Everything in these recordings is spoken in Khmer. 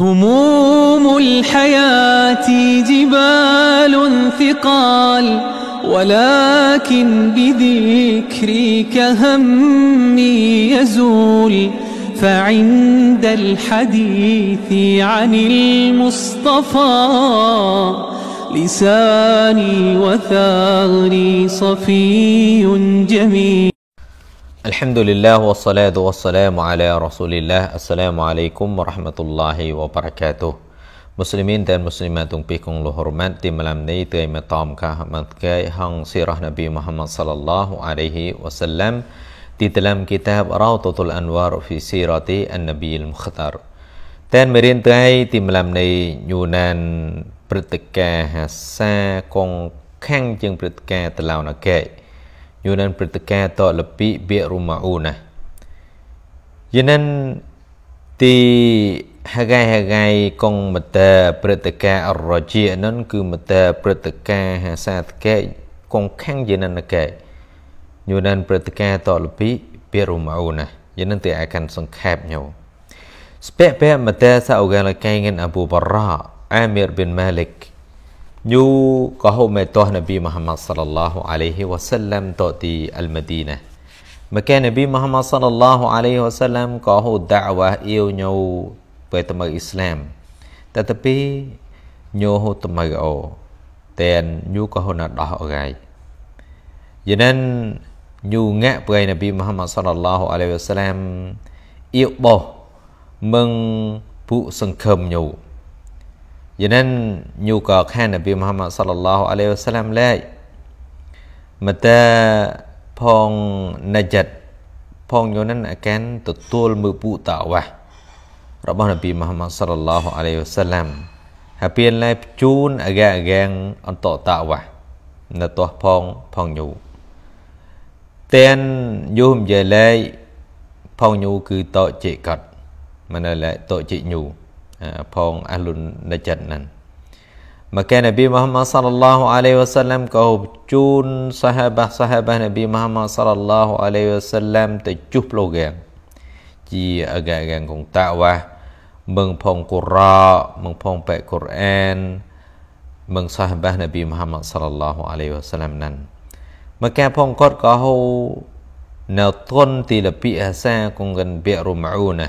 هموم الحياة جبال ثقال ولكن بذكرك همي يزول فعند الحديث عن المصطفى لساني وثغري صفي جميل الحمد لله والصلاة والسلام على رسول الله السلام عليكم warahmatullahi wabarakatuh Muslimin dan muslimat yang pikung hormat di malam ini tui matam kahmat kai hang sirah Nabi Muhammad sallallahu alaihi wasallam di dalam kitab Raudatul Anwar fi Sirati An-Nabi Al-Mukhtar តែមេរៀនទៅឲ្យទីម្លំនៃយូណានព្រឹត្តិការណ៍ហាសាកងខាំងជាងព្រឹត្តិការណ៍តឡោណកេ Yunan pertikaian lebih biar rumahuna. Yunan ti Hagai Hagai កងមតាព្រឹត្តិការអរជានោះគឺមតាព្រឹត្តិការហាសាតកេកងខាំងយេននកេយូនានព្រឹត្តិការតលពីពីរូម៉ូណាយេនទីអាកាន់សង្ខេបញោស្ពែបែមតាសាអូកាលកេងិនអប៊ូបរ៉ាអាមៀរប៊ិនម៉ាលិក nyu ka ho me toh nabi muhammad sallallahu alaihi wasallam to ti al madinah maka nabi muhammad sallallahu alaihi wasallam ka ho da'wah yêu nyu pe tama islam tetapi nyu ho tama o ten nyu ka ho na dah orai yanan nyu ngak pe nabi muhammad sallallahu alaihi wasallam yêu bo mừng phụ sân khâm nhu Jangan nyukakan Nabi Muhammad sallallahu alaihi wasallam lai. Mata phong najat ផងយល់នឹងអាកានទទួលមើលពូតាវ៉ារបស់នប៊ីមហាម៉ាត់សល្លោះអាឡៃវសាឡាំហើយពៀនឡែជូនអាកាអាកាងអន្តតាវ៉ានៅទោះផងផងយូតែនយូមយេឡៃផងយូគឺតោចេកតមិនឡែតោចេញូផងអះលុននិចិតហ្នឹងមកកែនប៊ីមូហាម៉ាត់សល្លឡាហ៍អាឡៃវ៉ាសាឡាំក៏ជូនសាហាបាសាហាបានប៊ីមូហាម៉ាត់សល្លឡាហ៍អាឡៃវ៉ាសាឡាំទៅជុះប្លូហ្គាងជាអកាហ្គាងកងតាវ៉ាមឹងផងកូរ៉ាមឹងផងបែកកូរ៉ានមឹងសាហាបានប៊ីមូហាម៉ាត់សល្លឡាហ៍អាឡៃវ៉ាសាឡាំហ្នឹងមកកែផងគាត់ក៏ហូនៅទុនទីលពីអាសាគងកិនបៀរុម៉ូណា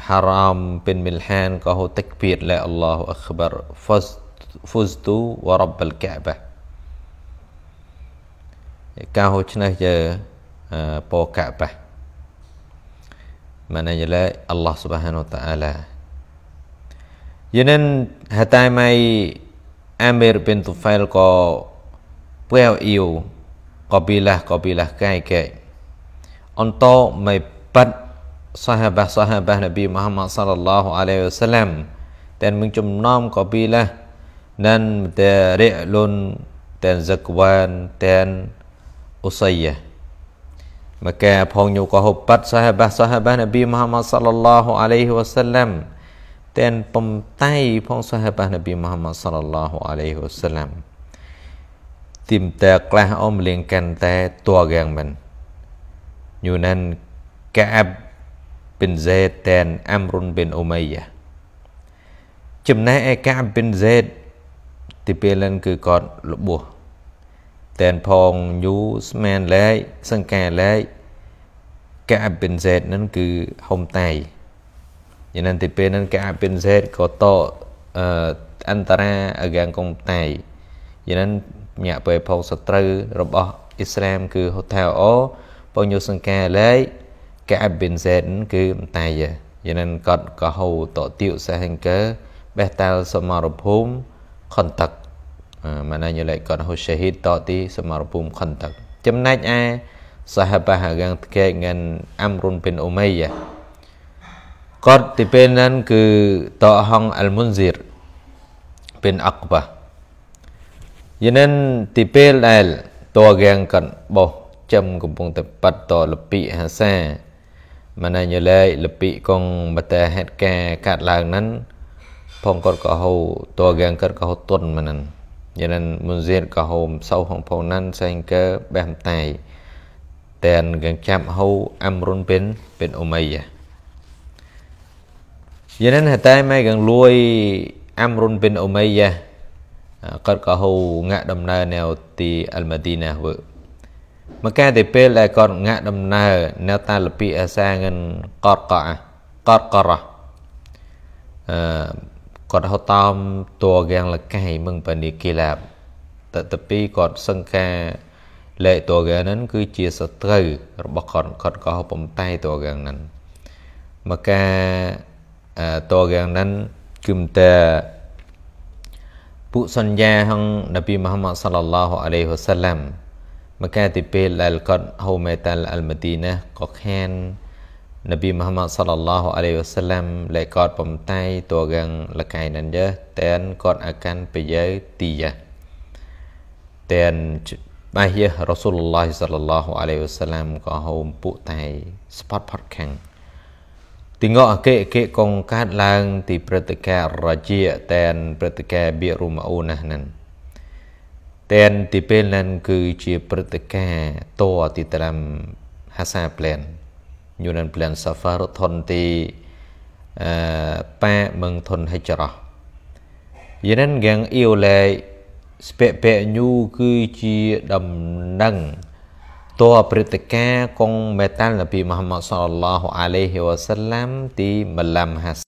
haram penilhan kau takbir la Allahu akbar fuztu wa rabbal ka'bah ការហូចឆ្នេះជាពកបះម៉ានយឡាអល់ឡោះស៊ុបហានូតាអាឡាយានិនហតៃម៉ៃអាមេរប៊ីនទូហ្វែលក៏ពែវអ៊ីវកប៊ីឡាកប៊ីឡាកៃកែអន្តោមិនប៉ាត់ sahabat-sahabat Nabi Muhammad sallallahu alaihi wasallam dan menjumnom kabilah dan Dari'lun dan Zakwan dan Usayyah maka phong nyu ko hobat sahabat-sahabat Nabi Muhammad sallallahu alaihi wasallam dan pemtai phong sahabat Nabi Muhammad sallallahu alaihi wasallam ទីមតាខ្លះអមលៀងកាន់តែតួយ៉ាងមិនយូណានកអាប់ប៊ិនហ្សេតតែនអាំរុនប៊ិនអូមីយ៉ាចំណែកឯកាប៊ិនហ្សេតទីពេលនឹងគឺគាត់លបោះតែនផងយូស្មែនលែកសង្កាលែកកាប៊ិនហ្សេតនឹងគឺហុំតៃយ៉ាងណាទីពេលនឹងកាប៊ិនហ្សេតក៏តអអន្តរាអកាងកុំតៃយ៉ាងណាញាក់ពេលផងសត្រូវរបស់អ៊ីស្លាមគឺហូថាអូបងយូសង្កាលែកកាប៊ីនសេនគឺតៃយានិនកតកហូតតិវសេហិង្កើបេះតាលសមរភូមិខនតឹកម៉ាណាយលេកតហូសាហ៊ីតតទីសមរភូមិខនតឹកចំណែកឯសហបាហាកាងតកេងានអំរុនប៊ីនអ៊ូមីយ៉ាគាត់ទីពេលហ្នឹងគឺតហងអលមុនស៊ីរប៊ីនអកបាយានិនទីពេលដែលតកាងកត់បោះចំកំពុងតែប៉ັດតលពិហាសា mana nyelai lepi kong bata het ka kat lang nan phong kor ka ho to gang kar ka ho ton manan yanan munzir ka ho sau hong phong nan sang ka bam tai ten gang chap ho amrun pen pen umayya yanan hatai mai gang luoi amrun pen umayya គាត់ក៏ហៅងាក់ដំណើរនៅទីអល់ម៉ាឌីណាវើមកកែតែពេលដែលគាត់ងាក់ដំណើរនៅតាលពីអាសាងិនកតកអាកតករ៉ាអឺគាត់ហត់តោមតួកាំងលកៃមឹងបនីគីឡាបតតពីគាត់សង្ការលេតួកាំងហ្នឹងគឺជាសត្រូវរបស់គាត់គាត់ក៏បំតែតួកាំងហ្នឹងមកការតួកាំងហ្នឹងគឺមិនតែពួកសញ្ញាហងនប៊ីមហាម៉ាត់សល្លឡោះអាឡៃហ៊ីវ៉ាសាឡាមមកកាលទីពេលដែលគាត់ហូមេតាល់អលម៉ាឌីណាក៏ខាននប៊ីមូហាម៉ាត់សល្លឡោះអាឡៃវ៉ាសាឡាំលែកគាត់បំតៃតួកាំងលកៃណានយើតែនគាត់អាកាន់ប្រយើទីយ៉ាតែនបាយយះរ៉ាស៊ូលឡោះសល្លឡោះអាឡៃវ៉ាសាឡាំក៏ហូមពួកតៃស្ពតផតខាំងទីងកអកេកេកងកើតឡើងទីព្រឹត្តិការណ៍រាជាតែនព្រឹត្តិការណ៍បៀរុមអូណាស់ហ្នឹងតែនទីពេលនឹងគឺជាព្រឹត្តិការណ៍តទីតាម Hasa Plan Union Plan Safar ធនទីអឺប៉ាមឹងធនហិចរ៉ោះយានិនហ្គាំងអ៊ីវលែស្ពេពេញូគឺជាដំណឹងតរព្រឹត្តិការណ៍កងមេតាល់នប៊ីមហាម៉ាត់សល្លឡោះអាឡៃហ៊ីវ៉ាសាឡាំទីមឡាំហា